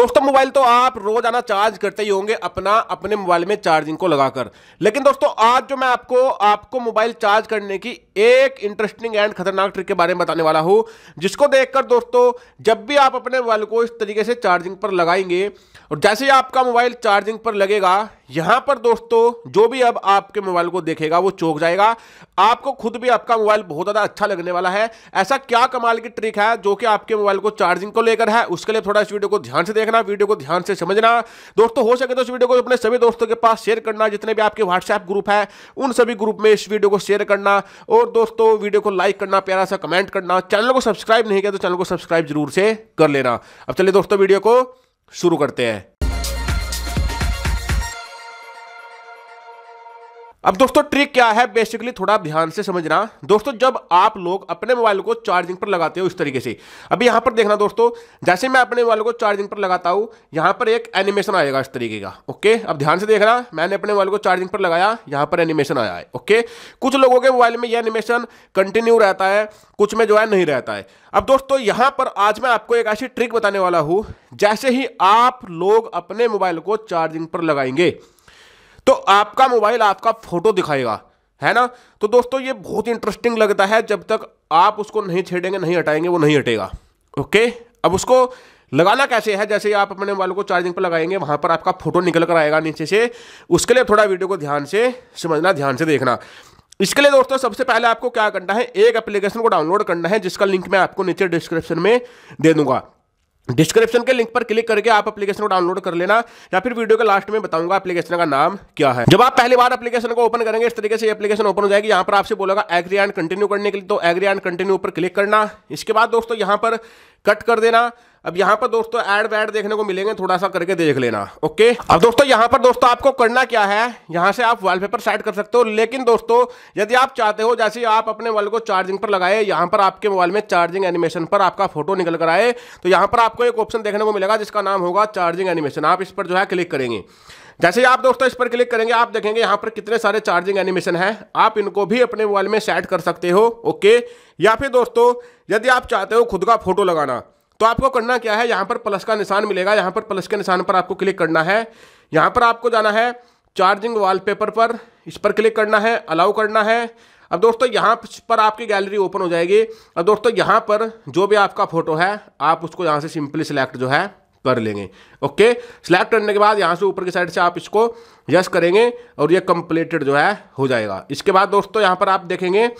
दोस्तों मोबाइल तो आप रोजाना चार्ज करते ही होंगे अपना अपने मोबाइल में चार्जिंग को लगाकर लेकिन दोस्तों आज जो मैं आपको आपको मोबाइल चार्ज करने की एक इंटरेस्टिंग एंड खतरनाक ट्रिक के बारे में बताने वाला हूं जिसको देखकर दोस्तों जब भी आप अपने मोबाइल को इस तरीके से चार्जिंग पर लगाएंगे और जैसे ही आपका मोबाइल चार्जिंग पर लगेगा यहां पर दोस्तों जो भी अब आपके मोबाइल को देखेगा वो चौक जाएगा आपको खुद भी आपका मोबाइल बहुत ज़्यादा अच्छा लगने वाला है ऐसा क्या कमाल की ट्रिक है जो कि आपके मोबाइल को चार्जिंग को लेकर है उसके लिए थोड़ा इस वीडियो को ध्यान से देखना वीडियो को ध्यान से समझना दोस्तों हो सके तो इस वीडियो को अपने सभी दोस्तों के पास शेयर करना जितने भी आपके व्हाट्सएप ग्रुप है उन सभी ग्रुप में इस वीडियो को शेयर करना और दोस्तों वीडियो को लाइक करना प्यारा सा कमेंट करना चैनल को सब्सक्राइब नहीं किया तो चैनल को सब्सक्राइब जरूर से कर लेना अब चलिए दोस्तों वीडियो को शुरू करते हैं अब दोस्तों ट्रिक क्या है बेसिकली थोड़ा ध्यान से समझना दोस्तों जब आप लोग अपने मोबाइल को चार्जिंग पर लगाते हो इस तरीके से अभी यहां पर देखना दोस्तों जैसे मैं अपने मोबाइल को चार्जिंग पर लगाता हूं यहां पर एक एनिमेशन आएगा इस तरीके का ओके अब ध्यान से देखना मैंने अपने मोबाइल को चार्जिंग पर लगाया यहां पर एनिमेशन आया है ओके कुछ लोगों के मोबाइल में यह एनिमेशन कंटिन्यू रहता है कुछ में जो है नहीं रहता है अब दोस्तों यहां पर आज मैं आपको एक ऐसी ट्रिक बताने वाला हूं जैसे ही आप लोग अपने मोबाइल को चार्जिंग पर लगाएंगे तो आपका मोबाइल आपका फोटो दिखाएगा है ना तो दोस्तों ये बहुत इंटरेस्टिंग लगता है जब तक आप उसको नहीं छेड़ेंगे नहीं हटाएंगे वो नहीं हटेगा ओके अब उसको लगाना कैसे है जैसे आप अपने मोबाइल को चार्जिंग पर लगाएंगे वहां पर आपका फोटो निकल कर आएगा नीचे से उसके लिए थोड़ा वीडियो को ध्यान से समझना ध्यान से देखना इसके लिए दोस्तों सबसे पहले आपको क्या करना है एक एप्लीकेशन को डाउनलोड करना है जिसका लिंक मैं आपको नीचे डिस्क्रिप्शन में दे दूंगा डिस्क्रिप्शन के लिंक पर क्लिक करके आप एप्लीकेशन को डाउनलोड कर लेना या फिर वीडियो के लास्ट में बताऊंगा एप्लीकेशन का नाम क्या है जब आप पहली बार एप्लीकेशन को ओपन करेंगे इस तरीके से एप्लीकेशन ओपन हो जाएगी यहाँ पर आपसे बोलेगा एग्री एंड कंटिन्यू करने के लिए तो एग्री एंड कंटिन्यू पर क्लिक करना इसके बाद दोस्तों यहाँ पर कट कर देना अब यहाँ पर दोस्तों एड वैड देखने को मिलेंगे थोड़ा सा करके देख लेना ओके अब दोस्तों यहाँ पर दोस्तों आपको करना क्या है यहाँ से आप वॉलपेपर सेट कर सकते हो लेकिन दोस्तों यदि आप चाहते हो जैसे आप अपने मोबाइल को चार्जिंग पर लगाए यहाँ पर आपके मोबाइल में चार्जिंग एनिमेशन पर आपका फोटो निकल कर आए तो यहाँ पर आपको एक ऑप्शन देखने को मिलेगा जिसका नाम होगा चार्जिंग एनिमेशन आप इस पर जो है क्लिक करेंगे जैसे ही आप दोस्तों इस पर क्लिक करेंगे आप देखेंगे यहाँ पर कितने सारे चार्जिंग एनिमेशन हैं आप इनको भी अपने मोबाइल में सेट कर सकते हो ओके या फिर दोस्तों यदि आप चाहते हो खुद का फोटो लगाना तो आपको करना क्या है यहाँ पर प्लस का निशान मिलेगा यहाँ पर प्लस के निशान पर आपको क्लिक करना है यहाँ पर आपको जाना है चार्जिंग वॉलपेपर पर इस पर क्लिक करना है अलाउ करना है अब दोस्तों यहाँ पर आपकी गैलरी ओपन हो जाएगी अब दोस्तों यहाँ पर जो भी आपका फ़ोटो है आप उसको यहाँ से सिंपली सिलेक्ट जो है कर लेंगे ओके सिलेक्ट करने के बाद यहाँ से ऊपर की साइड से आप इसको यस करेंगे और ये कंप्लीटेड जो है हो जाएगा इसके बाद दोस्तों यहाँ पर आप देखेंगे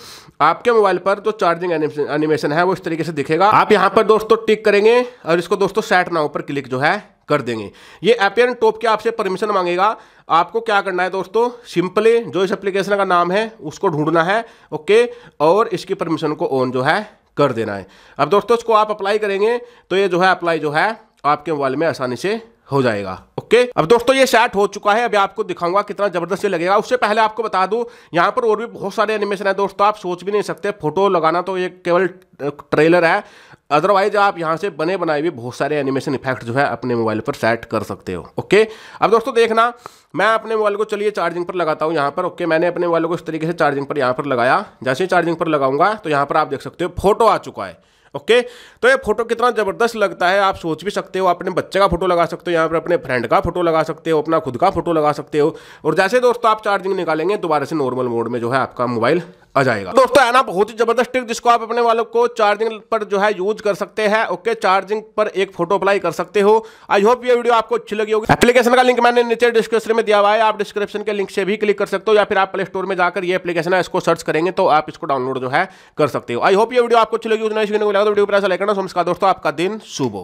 आपके मोबाइल पर जो चार्जिंग एनिमेशन है वो इस तरीके से दिखेगा आप यहाँ पर दोस्तों टिक करेंगे और इसको दोस्तों सेट नाउ पर क्लिक जो है कर देंगे ये एपियन टॉप के आपसे परमिशन मांगेगा आपको क्या करना है दोस्तों सिंपली जो इस एप्लीकेशन का नाम है उसको ढूंढना है ओके और इसकी परमिशन को ऑन जो है कर देना है अब दोस्तों इसको आप अप्लाई करेंगे तो ये जो है अप्लाई जो है आपके मोबाइल में आसानी से हो जाएगा ओके अब दोस्तों ये सेट हो चुका है अभी आपको दिखाऊंगा कितना जबरदस्त ये लगेगा उससे पहले आपको बता दूं यहाँ पर और भी बहुत सारे एनिमेशन है दोस्तों आप सोच भी नहीं सकते फोटो लगाना तो ये केवल ट्रेलर है अदरवाइज आप यहाँ से बने बनाए भी बहुत सारे एनिमेशन इफेक्ट जो है अपने मोबाइल पर सेट कर सकते हो ओके अब दोस्तों देखना मैं अपने मोबाइल को चलिए चार्जिंग पर लगाता हूँ यहाँ पर ओके मैंने अपने मोबाइल को इस तरीके से चार्जिंग पर यहाँ पर लगाया जैसे ही चार्जिंग पर लगाऊंगा तो यहाँ पर आप देख सकते हो फोटो आ चुका है ओके तो ये फोटो कितना ज़बरदस्त लगता है आप सोच भी सकते हो अपने बच्चे का फोटो लगा सकते हो यहाँ पर अपने फ्रेंड का फोटो लगा सकते हो अपना खुद का फोटो लगा सकते हो और जैसे दोस्तों आप चार्जिंग निकालेंगे दोबारा से नॉर्मल मोड में जो है आपका मोबाइल आ जाएगा दोस्तों तो है ना बहुत ही जबरदस्त ट्रिक जिसको आप अपने वालों को चार्जिंग पर जो है यूज कर सकते हैं ओके चार्जिंग पर एक फोटो अप्लाई कर सकते हो आई होप ये वीडियो आपको अच्छी लगी होगी एप्लीकेशन का लिंक मैंने नीचे डिस्क्रिप्शन में दिया हुआ है आप डिस्क्रिप्शन के लिंक से भी क्लिक कर सकते हो या फिर आप प्ले स्टोर में जाकर ये एप्लीकेशन है इसको सर्च करेंगे तो आप इसको डाउनलोड जो है कर सकते हो आई होप ये वीडियो आपको अच्छी लगी उतना वीडियो पर ऐसा लेकर दोस्तों आपका दिन शुभ